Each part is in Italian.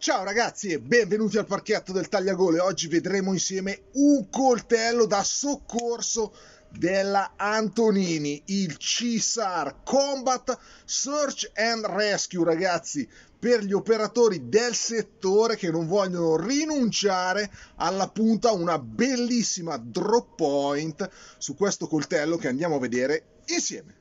Ciao ragazzi e benvenuti al parchetto del Tagliagole. Oggi vedremo insieme un coltello da soccorso della Antonini, il CSAR Combat Search and Rescue, ragazzi, per gli operatori del settore che non vogliono rinunciare alla punta una bellissima drop point su questo coltello che andiamo a vedere insieme.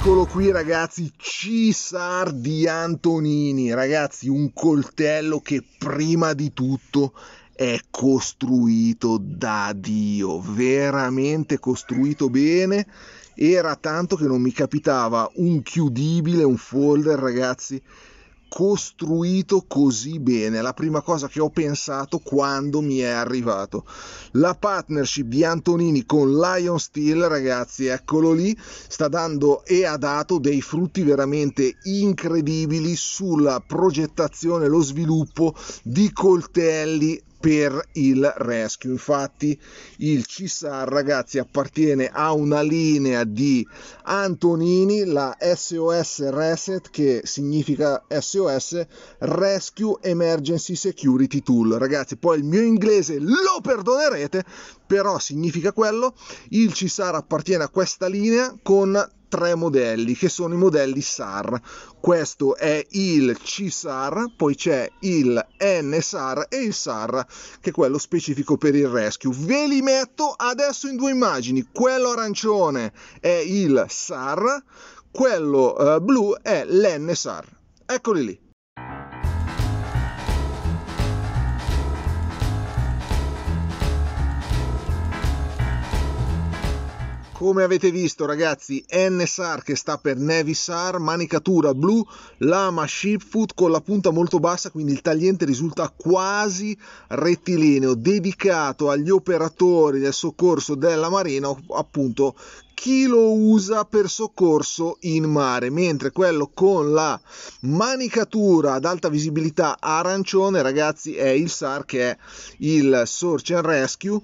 Eccolo qui ragazzi, Cisar di Antonini, ragazzi un coltello che prima di tutto è costruito da Dio, veramente costruito bene, era tanto che non mi capitava un chiudibile, un folder ragazzi costruito così bene, la prima cosa che ho pensato quando mi è arrivato. La partnership di Antonini con Lion Steel, ragazzi, eccolo lì, sta dando e ha dato dei frutti veramente incredibili sulla progettazione, lo sviluppo di coltelli per il rescue. Infatti, il CISAR, ragazzi, appartiene a una linea di Antonini, la SOS Reset, che significa SOS Rescue Emergency Security Tool. Ragazzi, poi il mio inglese lo perdonerete, però significa quello. Il CISAR appartiene a questa linea con tre modelli che sono i modelli SAR. Questo è il C-SAR, poi c'è il N-SAR e il SAR che è quello specifico per il rescue. Ve li metto adesso in due immagini, quello arancione è il SAR, quello eh, blu è l'N-SAR. Eccoli lì. Come avete visto ragazzi, NSAR che sta per Nevisar, manicatura blu, lama shipfoot con la punta molto bassa, quindi il tagliente risulta quasi rettilineo, dedicato agli operatori del soccorso della marina, appunto chi lo usa per soccorso in mare, mentre quello con la manicatura ad alta visibilità arancione, ragazzi, è il SAR che è il Search and Rescue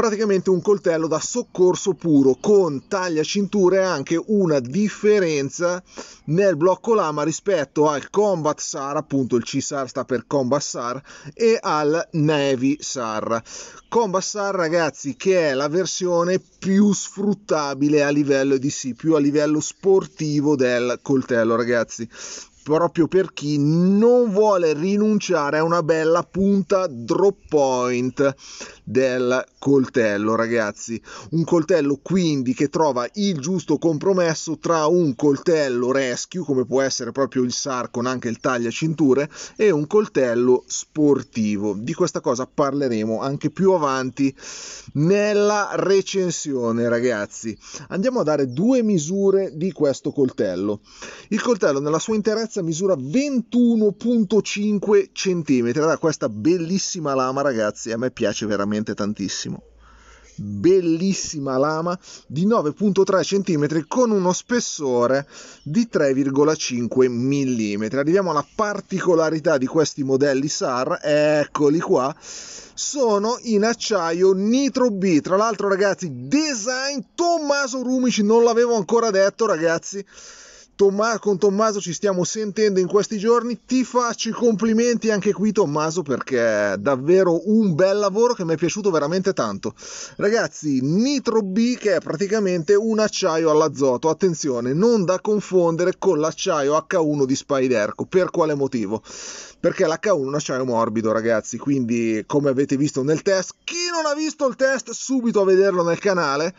praticamente un coltello da soccorso puro con taglia cintura e anche una differenza nel blocco lama rispetto al Combat SAR, appunto il CSAR sta per Combat SAR, e al Navy SAR. Combat SAR ragazzi che è la versione più sfruttabile a livello di sì, più a livello sportivo del coltello ragazzi proprio per chi non vuole rinunciare a una bella punta drop point del coltello ragazzi un coltello quindi che trova il giusto compromesso tra un coltello rescue come può essere proprio il SAR con anche il taglia cinture e un coltello sportivo di questa cosa parleremo anche più avanti nella recensione ragazzi andiamo a dare due misure di questo coltello il coltello nella sua interezza lunghezza misura 21.5 cm da questa bellissima lama ragazzi a me piace veramente tantissimo bellissima lama di 9.3 cm con uno spessore di 3,5 mm. Arriviamo alla particolarità di questi modelli SAR, eccoli qua, sono in acciaio nitro B. Tra l'altro ragazzi, design Tommaso Rumici, non l'avevo ancora detto ragazzi, Tomma- con Tommaso ci stiamo sentendo in questi giorni. Ti faccio i complimenti anche qui, Tommaso, perché è davvero un bel lavoro che mi è piaciuto veramente tanto. Ragazzi, Nitro B che è praticamente un acciaio all'azoto. Attenzione, non da confondere con l'acciaio H1 di Spyderco. Per quale motivo? Perché l'H1 è un acciaio morbido, ragazzi. Quindi, come avete visto nel test, chi non ha visto il test, subito a vederlo nel canale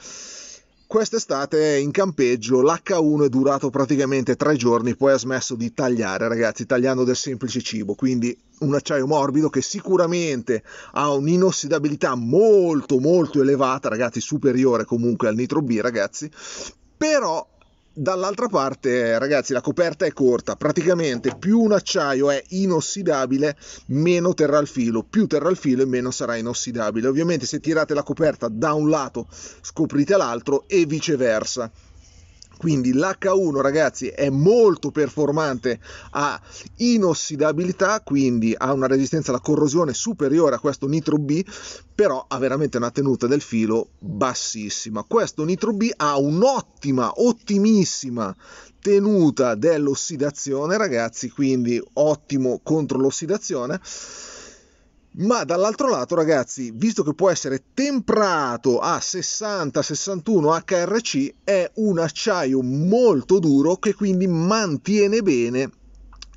quest'estate in campeggio l'H1 è durato praticamente tre giorni, poi ha smesso di tagliare, ragazzi, tagliando del semplice cibo, quindi un acciaio morbido che sicuramente ha un'inossidabilità molto molto elevata, ragazzi, superiore comunque al nitro B, ragazzi, però Dall'altra parte, ragazzi, la coperta è corta, praticamente più un acciaio è inossidabile, meno terrà il filo, più terrà il filo e meno sarà inossidabile. Ovviamente se tirate la coperta da un lato scoprite l'altro e viceversa. Quindi l'H1 ragazzi è molto performante a inossidabilità, quindi ha una resistenza alla corrosione superiore a questo Nitro B, però ha veramente una tenuta del filo bassissima. Questo Nitro B ha un'ottima, ottimissima tenuta dell'ossidazione ragazzi, quindi ottimo contro l'ossidazione ma dall'altro lato ragazzi visto che può essere temprato a 60 61 hrc è un acciaio molto duro che quindi mantiene bene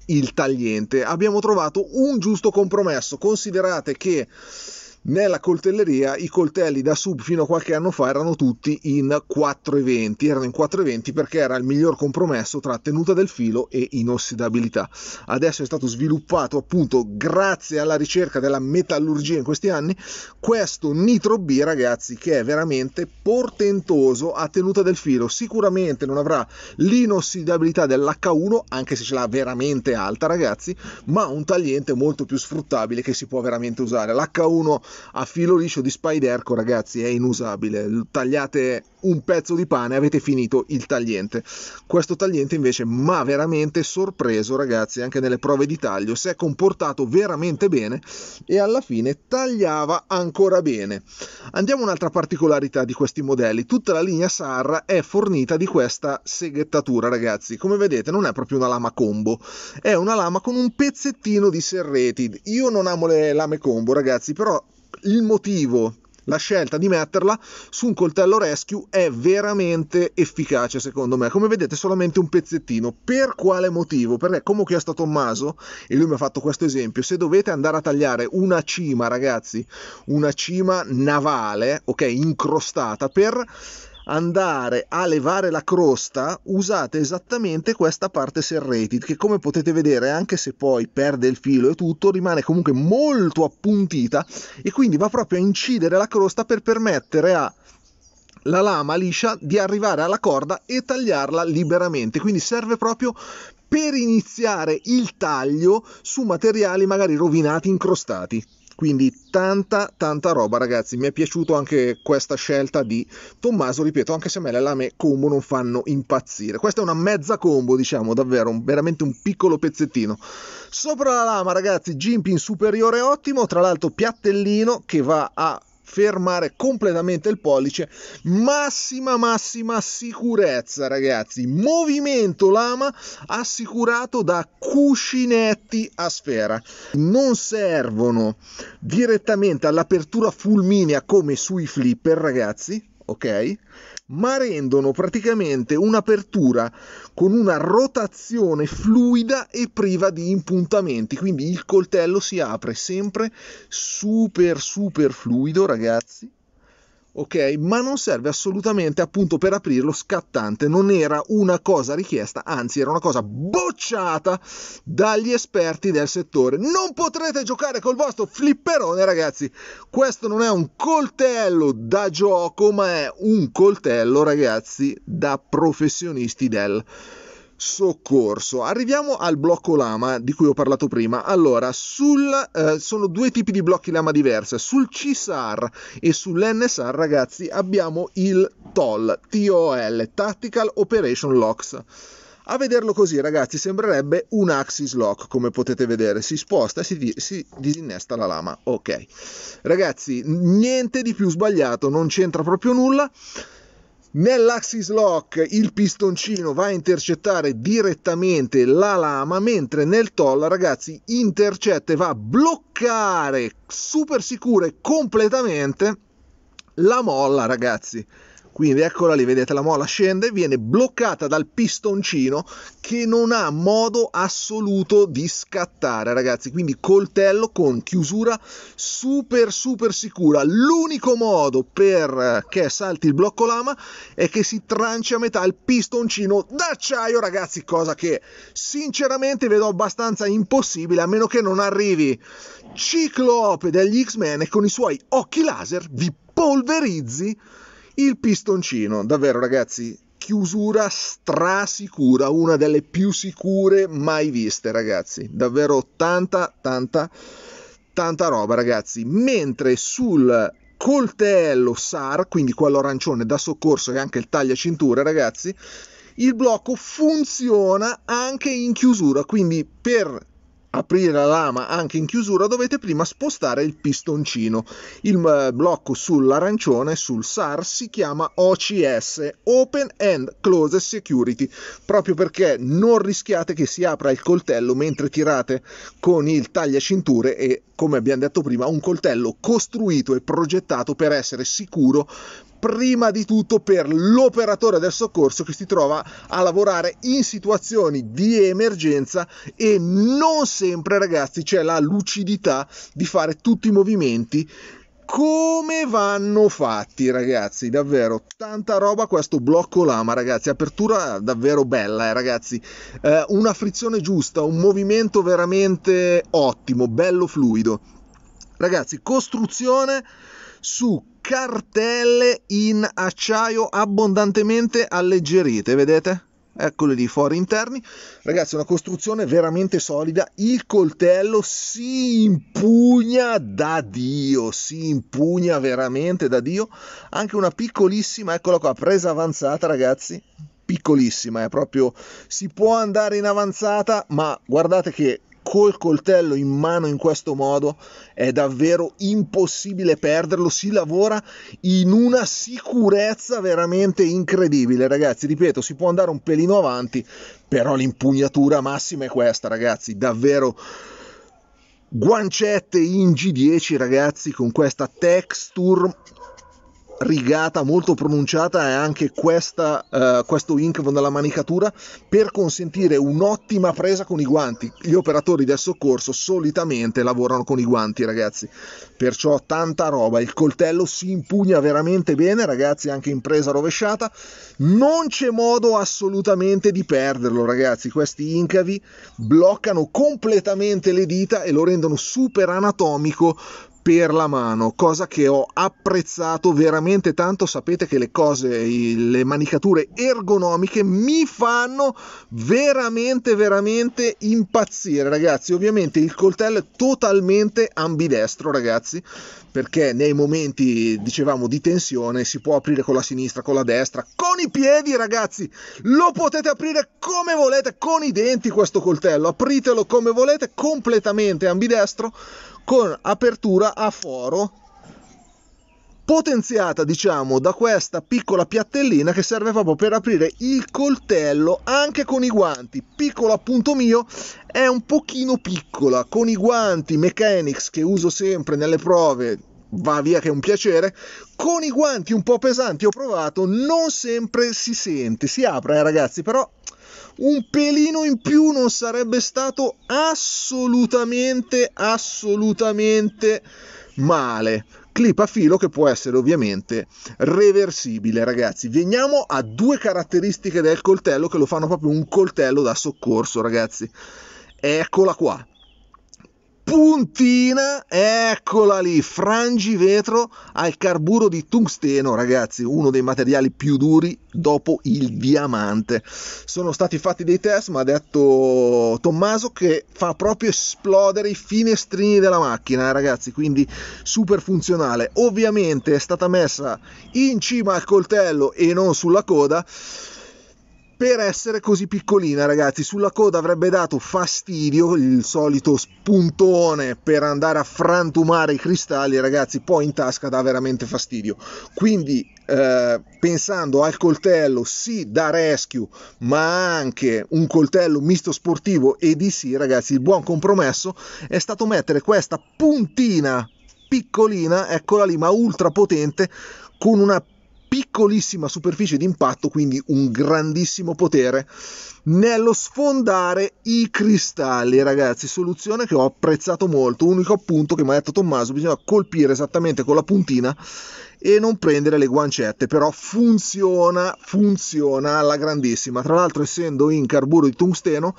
il tagliente abbiamo trovato un giusto compromesso considerate che nella coltelleria i coltelli da sub fino a qualche anno fa erano tutti in 4,20, erano in 4,20 perché era il miglior compromesso tra tenuta del filo e inossidabilità. Adesso è stato sviluppato appunto grazie alla ricerca della metallurgia in questi anni questo nitro B ragazzi che è veramente portentoso a tenuta del filo. Sicuramente non avrà l'inossidabilità dell'H1 anche se ce l'ha veramente alta ragazzi, ma un tagliente molto più sfruttabile che si può veramente usare. L'H1 a filo liscio di Spiderco, ragazzi, è inusabile. Tagliate un pezzo di pane, avete finito il tagliente. Questo tagliente invece ma veramente sorpreso, ragazzi, anche nelle prove di taglio, si è comportato veramente bene e alla fine tagliava ancora bene. Andiamo un'altra particolarità di questi modelli. Tutta la linea Sarra è fornita di questa seghettatura, ragazzi. Come vedete, non è proprio una lama combo, è una lama con un pezzettino di serreti. Io non amo le lame combo, ragazzi, però il motivo la scelta di metterla su un coltello rescue è veramente efficace secondo me come vedete solamente un pezzettino per quale motivo perché come ho chiesto a Tommaso e lui mi ha fatto questo esempio se dovete andare a tagliare una cima ragazzi una cima navale ok incrostata per andare a levare la crosta usate esattamente questa parte serrated che come potete vedere anche se poi perde il filo e tutto rimane comunque molto appuntita e quindi va proprio a incidere la crosta per permettere a la lama liscia di arrivare alla corda e tagliarla liberamente quindi serve proprio per iniziare il taglio su materiali magari rovinati incrostati quindi tanta tanta roba ragazzi, mi è piaciuto anche questa scelta di Tommaso, ripeto, anche se a me le lame combo non fanno impazzire. Questa è una mezza combo, diciamo, davvero, un, veramente un piccolo pezzettino. Sopra la lama ragazzi, Gimpin superiore ottimo, tra l'altro piattellino che va a fermare completamente il pollice massima massima sicurezza ragazzi movimento lama assicurato da cuscinetti a sfera non servono direttamente all'apertura fulminea come sui flipper ragazzi ok ma rendono praticamente un'apertura con una rotazione fluida e priva di impuntamenti, quindi il coltello si apre sempre super super fluido, ragazzi ok? Ma non serve assolutamente appunto per aprirlo scattante, non era una cosa richiesta, anzi era una cosa bocciata dagli esperti del settore. Non potrete giocare col vostro flipperone, ragazzi. Questo non è un coltello da gioco, ma è un coltello, ragazzi, da professionisti del soccorso. Arriviamo al blocco lama di cui ho parlato prima. Allora, sul, eh, sono due tipi di blocchi lama diverse. Sul CSAR e sull'NSAR, ragazzi, abbiamo il TOL, TOL, Tactical Operation Locks. A vederlo così, ragazzi, sembrerebbe un axis lock, come potete vedere, si sposta e si, di- si, disinnesta la lama. Ok. Ragazzi, niente di più sbagliato, non c'entra proprio nulla. Nell'axis lock il pistoncino va a intercettare direttamente la lama, mentre nel toll, ragazzi, intercetta e va a bloccare super sicure completamente la molla, ragazzi. Quindi eccola lì, vedete la mola scende, viene bloccata dal pistoncino che non ha modo assoluto di scattare, ragazzi. Quindi coltello con chiusura super super sicura. L'unico modo perché salti il blocco lama è che si tranci a metà il pistoncino d'acciaio, ragazzi, cosa che sinceramente vedo abbastanza impossibile a meno che non arrivi Ciclope degli X-Men e con i suoi occhi laser vi polverizzi il pistoncino, davvero ragazzi, chiusura strasicura, una delle più sicure mai viste ragazzi, davvero tanta, tanta, tanta roba ragazzi, mentre sul coltello SAR, quindi quello arancione da soccorso e anche il taglia cintura ragazzi, il blocco funziona anche in chiusura, quindi per aprire la lama anche in chiusura dovete prima spostare il pistoncino. Il eh, blocco sull'arancione sul SAR si chiama OCS, Open and Close Security, proprio perché non rischiate che si apra il coltello mentre tirate con il tagliacinture e come abbiamo detto prima un coltello costruito e progettato per essere sicuro prima di tutto per l'operatore del soccorso che si trova a lavorare in situazioni di emergenza e non sempre ragazzi c'è la lucidità di fare tutti i movimenti come vanno fatti ragazzi davvero tanta roba questo blocco lama ragazzi apertura davvero bella eh, ragazzi eh, una frizione giusta un movimento veramente ottimo bello fluido ragazzi costruzione su cartelle in acciaio abbondantemente alleggerite, vedete? Eccole lì fuori interni. Ragazzi, una costruzione veramente solida. Il coltello si impugna da Dio, si impugna veramente da Dio. Anche una piccolissima, eccola qua, presa avanzata, ragazzi. Piccolissima, è proprio si può andare in avanzata, ma guardate che col coltello in mano in questo modo è davvero impossibile perderlo. Si lavora in una sicurezza veramente incredibile, ragazzi. Ripeto, si può andare un pelino avanti, però l'impugnatura massima è questa, ragazzi. Davvero guancette in G10, ragazzi, con questa texture rigata, molto pronunciata è anche questa, uh, questo incavo della manicatura per consentire un'ottima presa con i guanti. Gli operatori del soccorso solitamente lavorano con i guanti, ragazzi, perciò tanta roba. Il coltello si impugna veramente bene, ragazzi, anche in presa rovesciata. Non c'è modo assolutamente di perderlo, ragazzi. Questi incavi bloccano completamente le dita e lo rendono super anatomico per la mano, cosa che ho apprezzato veramente tanto. Sapete che le cose, le manicature ergonomiche mi fanno veramente, veramente impazzire, ragazzi. Ovviamente il coltello è totalmente ambidestro, ragazzi, perché nei momenti, dicevamo, di tensione si può aprire con la sinistra, con la destra, con i piedi, ragazzi. Lo potete aprire come volete, con i denti questo coltello. Apritelo come volete, completamente ambidestro con apertura a foro potenziata diciamo da questa piccola piattellina che serve proprio per aprire il coltello anche con i guanti piccolo appunto mio è un pochino piccola con i guanti mechanics che uso sempre nelle prove va via che è un piacere con i guanti un po' pesanti ho provato non sempre si sente si apre eh, ragazzi però un pelino in più non sarebbe stato assolutamente, assolutamente male. Clip a filo che può essere ovviamente reversibile, ragazzi. Veniamo a due caratteristiche del coltello che lo fanno proprio un coltello da soccorso, ragazzi. Eccola qua puntina, eccola lì, frangivetro al carburo di tungsteno, ragazzi, uno dei materiali più duri dopo il diamante. Sono stati fatti dei test, ma ha detto Tommaso che fa proprio esplodere i finestrini della macchina, eh, ragazzi, quindi super funzionale. Ovviamente è stata messa in cima al coltello e non sulla coda per essere così piccolina ragazzi sulla coda avrebbe dato fastidio il solito spuntone per andare a frantumare i cristalli ragazzi poi in tasca dà veramente fastidio quindi eh, pensando al coltello sì da rescue ma anche un coltello misto sportivo e di sì ragazzi il buon compromesso è stato mettere questa puntina piccolina eccola lì ma ultra potente con una piccolissima superficie di impatto, quindi un grandissimo potere nello sfondare i cristalli, ragazzi, soluzione che ho apprezzato molto, unico appunto che mi ha detto Tommaso, bisogna colpire esattamente con la puntina e non prendere le guancette, però funziona, funziona alla grandissima. Tra l'altro essendo in carburo di tungsteno,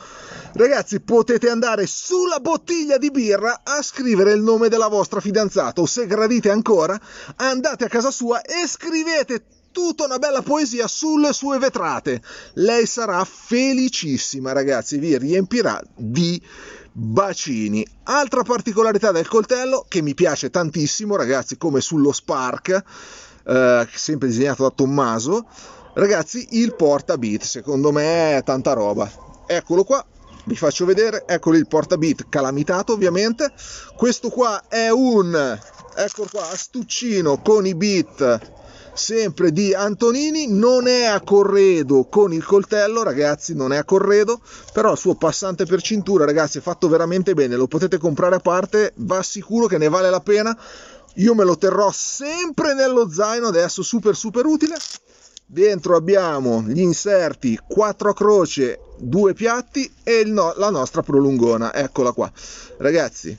ragazzi potete andare sulla bottiglia di birra a scrivere il nome della vostra fidanzata o se gradite ancora andate a casa sua e scrivete tutta una bella poesia sulle sue vetrate. Lei sarà felicissima, ragazzi, vi riempirà di bacini. Altra particolarità del coltello che mi piace tantissimo, ragazzi, come sullo Spark, eh, sempre disegnato da Tommaso, ragazzi, il porta portabit, secondo me è tanta roba. Eccolo qua, vi faccio vedere, eccolo il porta portabit calamitato ovviamente. Questo qua è un, eccolo qua, astuccino con i bit sempre di Antonini, non è a corredo con il coltello, ragazzi, non è a corredo, però il suo passante per cintura, ragazzi, è fatto veramente bene, lo potete comprare a parte, va sicuro che ne vale la pena. Io me lo terrò sempre nello zaino adesso, super super utile. Dentro abbiamo gli inserti, 4 a croce, due piatti e no, la nostra prolungona, eccola qua. Ragazzi,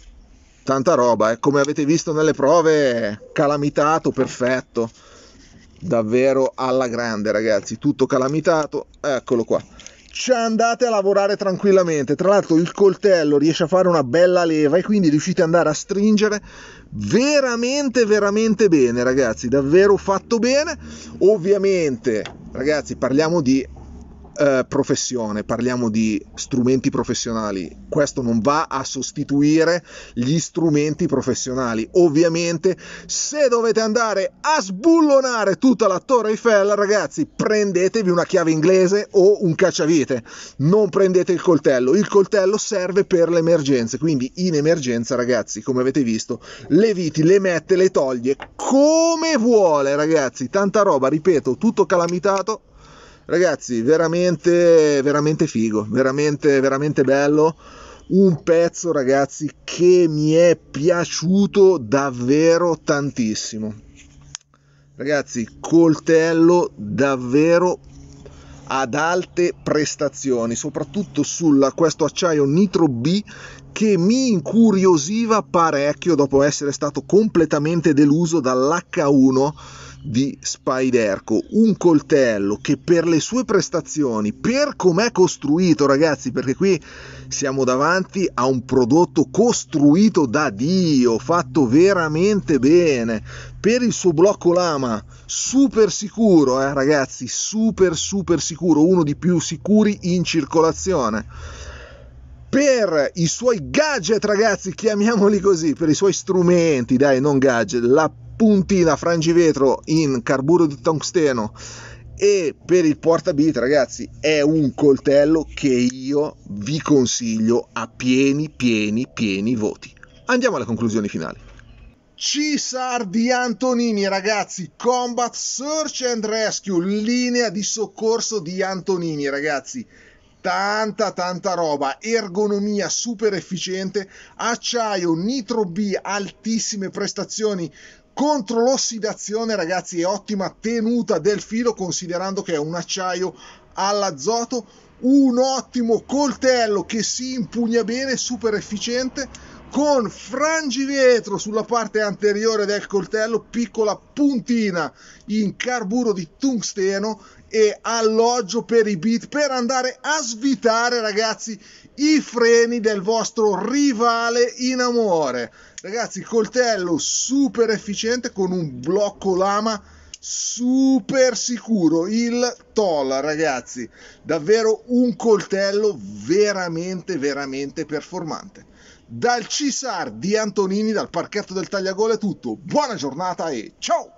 tanta roba, eh. come avete visto nelle prove, calamitato, perfetto davvero alla grande ragazzi, tutto calamitato, eccolo qua. Ci andate a lavorare tranquillamente, tra l'altro il coltello riesce a fare una bella leva e quindi riuscite ad andare a stringere veramente veramente bene ragazzi, davvero fatto bene. Ovviamente ragazzi parliamo di eh, professione, parliamo di strumenti professionali, questo non va a sostituire gli strumenti professionali. Ovviamente se dovete andare a sbullonare tutta la Torre Eiffel, ragazzi, prendetevi una chiave inglese o un cacciavite, non prendete il coltello, il coltello serve per le emergenze, quindi in emergenza, ragazzi, come avete visto, le viti le mette, le toglie come vuole, ragazzi, tanta roba, ripeto, tutto calamitato Ragazzi, veramente, veramente figo, veramente, veramente bello. Un pezzo, ragazzi, che mi è piaciuto davvero tantissimo. Ragazzi, coltello davvero ad alte prestazioni, soprattutto su questo acciaio Nitro B che mi incuriosiva parecchio dopo essere stato completamente deluso dall'H1 di Spiderco, un coltello che per le sue prestazioni, per com'è costruito ragazzi, perché qui siamo davanti a un prodotto costruito da Dio, fatto veramente bene, per il suo blocco lama, super sicuro eh, ragazzi, super super sicuro, uno di più sicuri in circolazione per i suoi gadget, ragazzi, chiamiamoli così, per i suoi strumenti, dai, non gadget, la puntina frangivetro in carburo di tungsteno e per il portabit ragazzi è un coltello che io vi consiglio a pieni pieni pieni voti andiamo alle conclusioni finali Cisar di Antonini ragazzi Combat Search and Rescue linea di soccorso di Antonini ragazzi tanta tanta roba, ergonomia super efficiente, acciaio nitro B, altissime prestazioni contro l'ossidazione ragazzi è ottima tenuta del filo considerando che è un acciaio all'azoto un ottimo coltello che si impugna bene super efficiente con frangivetro sulla parte anteriore del coltello piccola puntina in carburo di tungsteno e alloggio per i beat per andare a svitare ragazzi i freni del vostro rivale in amore Ragazzi, coltello super efficiente con un blocco lama super sicuro. Il Tola, ragazzi, davvero un coltello veramente, veramente performante. Dal Cisar di Antonini, dal parchetto del Tagliagole è tutto. Buona giornata e ciao!